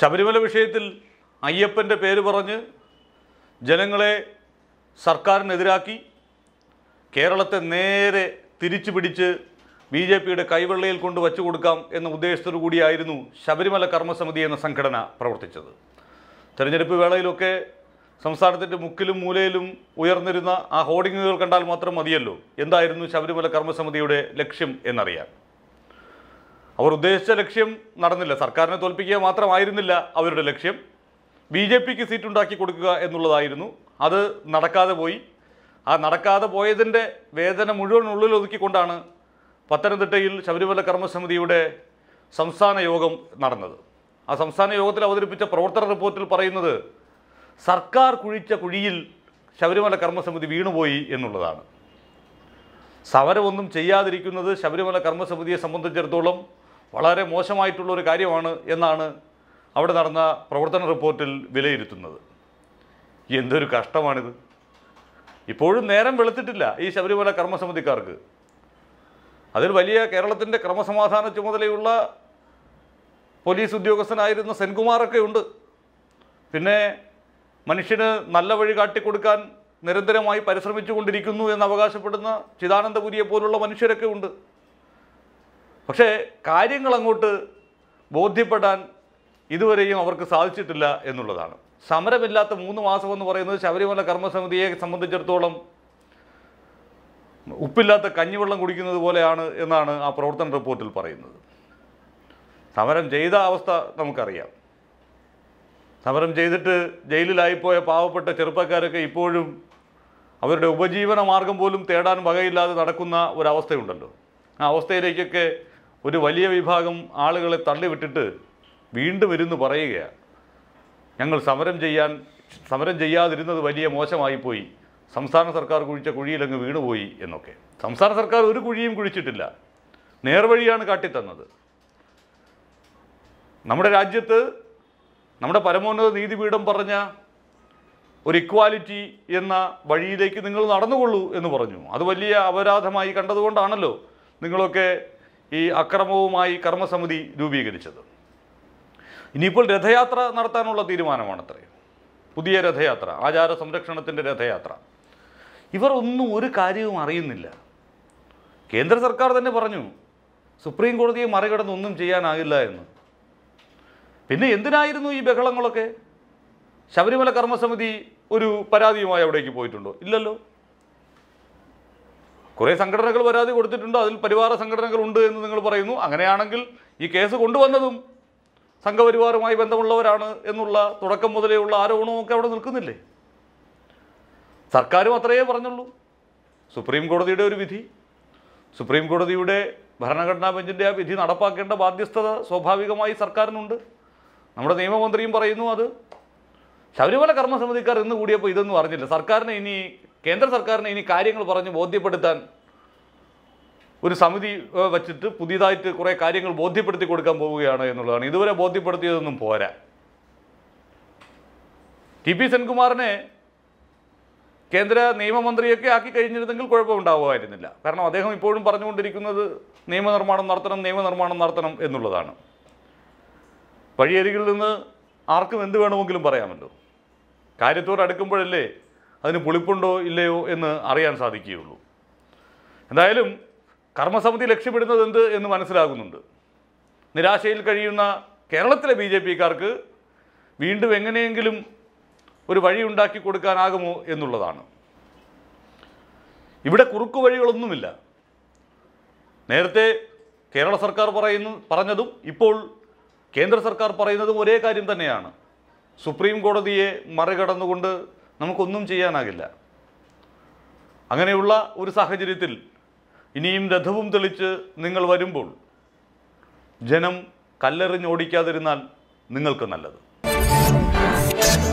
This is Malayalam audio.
ശബരിമല വിഷയത്തിൽ അയ്യപ്പൻ്റെ പേര് പറഞ്ഞ് ജനങ്ങളെ സർക്കാരിനെതിരാക്കി കേരളത്തെ നേരെ തിരിച്ചു പിടിച്ച് ബി ജെ പിയുടെ കൈവെള്ളയിൽ കൊണ്ട് വച്ചു കൊടുക്കാം എന്ന ഉദ്ദേശത്തോടു കൂടിയായിരുന്നു ശബരിമല കർമ്മസമിതി എന്ന സംഘടന പ്രവർത്തിച്ചത് തെരഞ്ഞെടുപ്പ് വേളയിലൊക്കെ സംസ്ഥാനത്തിൻ്റെ മുക്കിലും മൂലയിലും ഉയർന്നിരുന്ന ആ ഹോർഡിങ്ങുകൾ കണ്ടാൽ മാത്രം മതിയല്ലോ എന്തായിരുന്നു ശബരിമല കർമ്മസമിതിയുടെ ലക്ഷ്യം എന്നറിയാം അവർ ഉദ്ദേശിച്ച ലക്ഷ്യം നടന്നില്ല സർക്കാരിനെ തോൽപ്പിക്കുക മാത്രമായിരുന്നില്ല അവരുടെ ലക്ഷ്യം ബി ജെ പിക്ക് സീറ്റുണ്ടാക്കി കൊടുക്കുക എന്നുള്ളതായിരുന്നു അത് നടക്കാതെ പോയി ആ നടക്കാതെ പോയതിൻ്റെ വേദന മുഴുവൻ ഉള്ളിൽ ഒതുക്കിക്കൊണ്ടാണ് പത്തനംതിട്ടയിൽ ശബരിമല കർമ്മസമിതിയുടെ സംസ്ഥാന യോഗം നടന്നത് ആ സംസ്ഥാന യോഗത്തിൽ അവതരിപ്പിച്ച പ്രവർത്തന റിപ്പോർട്ടിൽ പറയുന്നത് സർക്കാർ കുഴിച്ച കുഴിയിൽ ശബരിമല കർമ്മസമിതി വീണുപോയി എന്നുള്ളതാണ് സമരമൊന്നും ചെയ്യാതിരിക്കുന്നത് ശബരിമല കർമ്മസമിതിയെ സംബന്ധിച്ചിടത്തോളം വളരെ മോശമായിട്ടുള്ളൊരു കാര്യമാണ് എന്നാണ് അവിടെ നടന്ന പ്രവർത്തന റിപ്പോർട്ടിൽ വിലയിരുത്തുന്നത് എന്തൊരു കഷ്ടമാണിത് ഇപ്പോഴും നേരം വെളുത്തിട്ടില്ല ഈ ശബരിമല കർമ്മസമിതിക്കാർക്ക് അതിൽ വലിയ കേരളത്തിൻ്റെ ക്രമസമാധാന ചുമതലയുള്ള പോലീസ് ഉദ്യോഗസ്ഥനായിരുന്ന സെൻകുമാറൊക്കെ ഉണ്ട് പിന്നെ മനുഷ്യന് നല്ല വഴി കാട്ടിക്കൊടുക്കാൻ നിരന്തരമായി പരിശ്രമിച്ചു കൊണ്ടിരിക്കുന്നു എന്ന് അവകാശപ്പെടുന്ന ചിദാനന്ദപുരിയെ പോലുള്ള മനുഷ്യരൊക്കെ ഉണ്ട് പക്ഷേ കാര്യങ്ങൾ അങ്ങോട്ട് ബോധ്യപ്പെടാൻ ഇതുവരെയും അവർക്ക് സാധിച്ചിട്ടില്ല എന്നുള്ളതാണ് സമരമില്ലാത്ത മൂന്ന് മാസം എന്ന് പറയുന്നത് ശബരിമല കർമ്മസമിതിയെ സംബന്ധിച്ചിടത്തോളം ഉപ്പില്ലാത്ത കഞ്ഞിവെള്ളം കുടിക്കുന്നത് പോലെയാണ് എന്നാണ് ആ പ്രവർത്തന റിപ്പോർട്ടിൽ പറയുന്നത് സമരം ചെയ്ത അവസ്ഥ നമുക്കറിയാം സമരം ചെയ്തിട്ട് ജയിലിലായിപ്പോയ പാവപ്പെട്ട ചെറുപ്പക്കാരൊക്കെ ഇപ്പോഴും അവരുടെ ഉപജീവന മാർഗം പോലും തേടാൻ വകയില്ലാതെ നടക്കുന്ന ഒരവസ്ഥയുണ്ടല്ലോ ആ അവസ്ഥയിലേക്കൊക്കെ ഒരു വലിയ വിഭാഗം ആളുകളെ തള്ളിവിട്ടിട്ട് വീണ്ടും ഇരുന്ന് പറയുകയാണ് ഞങ്ങൾ സമരം ചെയ്യാൻ സമരം ചെയ്യാതിരുന്നത് വലിയ മോശമായിപ്പോയി സംസ്ഥാന സർക്കാർ കുഴിച്ച കുഴിയിലങ്ങ് വീണുപോയി എന്നൊക്കെ സംസ്ഥാന സർക്കാർ ഒരു കുഴിയും കുഴിച്ചിട്ടില്ല നേർവഴിയാണ് കാട്ടിത്തന്നത് നമ്മുടെ രാജ്യത്ത് നമ്മുടെ പരമോന്നത നീതിപീഠം പറഞ്ഞ ഒരു ഇക്വാലിറ്റി എന്ന വഴിയിലേക്ക് നിങ്ങൾ നടന്നുകൊള്ളൂ എന്ന് പറഞ്ഞു അത് വലിയ അപരാധമായി കണ്ടതുകൊണ്ടാണല്ലോ നിങ്ങളൊക്കെ ഈ അക്രമവുമായി കർമ്മസമിതി രൂപീകരിച്ചത് ഇനിയിപ്പോൾ രഥയാത്ര നടത്താനുള്ള തീരുമാനമാണത്രേ പുതിയ രഥയാത്ര ആചാര സംരക്ഷണത്തിൻ്റെ രഥയാത്ര ഇവർ ഒന്നും ഒരു കാര്യവും അറിയുന്നില്ല കേന്ദ്ര സർക്കാർ തന്നെ പറഞ്ഞു സുപ്രീം കോടതിയെ മറികടന്ന് ഒന്നും ചെയ്യാനാകില്ല എന്ന് പിന്നെ എന്തിനായിരുന്നു ഈ ബഹളങ്ങളൊക്കെ ശബരിമല കർമ്മസമിതി ഒരു പരാതിയുമായി അവിടേക്ക് പോയിട്ടുണ്ടോ ഇല്ലല്ലോ കുറേ സംഘടനകൾ പരാതി കൊടുത്തിട്ടുണ്ട് അതിൽ പരിവാര സംഘടനകളുണ്ട് എന്ന് നിങ്ങൾ പറയുന്നു അങ്ങനെയാണെങ്കിൽ ഈ കേസ് കൊണ്ടുവന്നതും സംഘപരിവാറുമായി ബന്ധമുള്ളവരാണ് എന്നുള്ള തുടക്കം മുതലേയുള്ള ഉള്ള ഒക്കെ അവിടെ നിൽക്കുന്നില്ലേ സർക്കാരും അത്രയേ പറഞ്ഞുള്ളൂ സുപ്രീം കോടതിയുടെ ഒരു വിധി സുപ്രീം കോടതിയുടെ ഭരണഘടനാ ബെഞ്ചിൻ്റെ ആ വിധി നടപ്പാക്കേണ്ട ബാധ്യസ്ഥത സ്വാഭാവികമായി സർക്കാരിനുണ്ട് നമ്മുടെ നിയമമന്ത്രിയും പറയുന്നു അത് ശബരിമല കർമ്മസമിതിക്കാർ ഇന്ന് കൂടിയപ്പോൾ ഇതൊന്നും അറിഞ്ഞില്ല സർക്കാരിനെ ഇനി കേന്ദ്ര സർക്കാരിന് ഇനി കാര്യങ്ങൾ പറഞ്ഞ് ബോധ്യപ്പെടുത്താൻ ഒരു സമിതി വച്ചിട്ട് പുതിയതായിട്ട് കുറേ കാര്യങ്ങൾ ബോധ്യപ്പെടുത്തി കൊടുക്കാൻ പോവുകയാണ് എന്നുള്ളതാണ് ഇതുവരെ ബോധ്യപ്പെടുത്തിയതൊന്നും പോരാ ടി പി സെൻകുമാറിനെ കേന്ദ്ര നിയമമന്ത്രിയൊക്കെ ആക്കി കഴിഞ്ഞിരുന്നെങ്കിൽ കുഴപ്പമുണ്ടാവുമായിരുന്നില്ല കാരണം അദ്ദേഹം ഇപ്പോഴും പറഞ്ഞുകൊണ്ടിരിക്കുന്നത് നിയമനിർമ്മാണം നടത്തണം നിയമനിർമ്മാണം നടത്തണം എന്നുള്ളതാണ് വഴിയരികിൽ നിന്ന് ആർക്കും എന്ത് വേണമെങ്കിലും പറയാമല്ലോ കാര്യത്തോട് അടുക്കുമ്പോഴല്ലേ അതിന് പുളിപ്പുണ്ടോ ഇല്ലയോ എന്ന് അറിയാൻ സാധിക്കുകയുള്ളൂ എന്തായാലും കർമ്മസമിതി ലക്ഷ്യമിടുന്നത് എന്ത് എന്ന് മനസ്സിലാകുന്നുണ്ട് നിരാശയിൽ കഴിയുന്ന കേരളത്തിലെ ബി ജെ പിക്കാർക്ക് വീണ്ടും എങ്ങനെയെങ്കിലും ഒരു വഴി ഉണ്ടാക്കി കൊടുക്കാനാകുമോ എന്നുള്ളതാണ് ഇവിടെ കുറുക്കു വഴികളൊന്നുമില്ല നേരത്തെ കേരള സർക്കാർ പറയുന്ന പറഞ്ഞതും ഇപ്പോൾ കേന്ദ്ര സർക്കാർ പറയുന്നതും ഒരേ കാര്യം തന്നെയാണ് സുപ്രീം കോടതിയെ മറികടന്നുകൊണ്ട് നമുക്കൊന്നും ചെയ്യാനാകില്ല അങ്ങനെയുള്ള ഒരു സാഹചര്യത്തിൽ ഇനിയും രഥവും തെളിച്ച് നിങ്ങൾ വരുമ്പോൾ ജനം ഓടിക്കാതിരുന്നാൽ നിങ്ങൾക്ക് നല്ലത്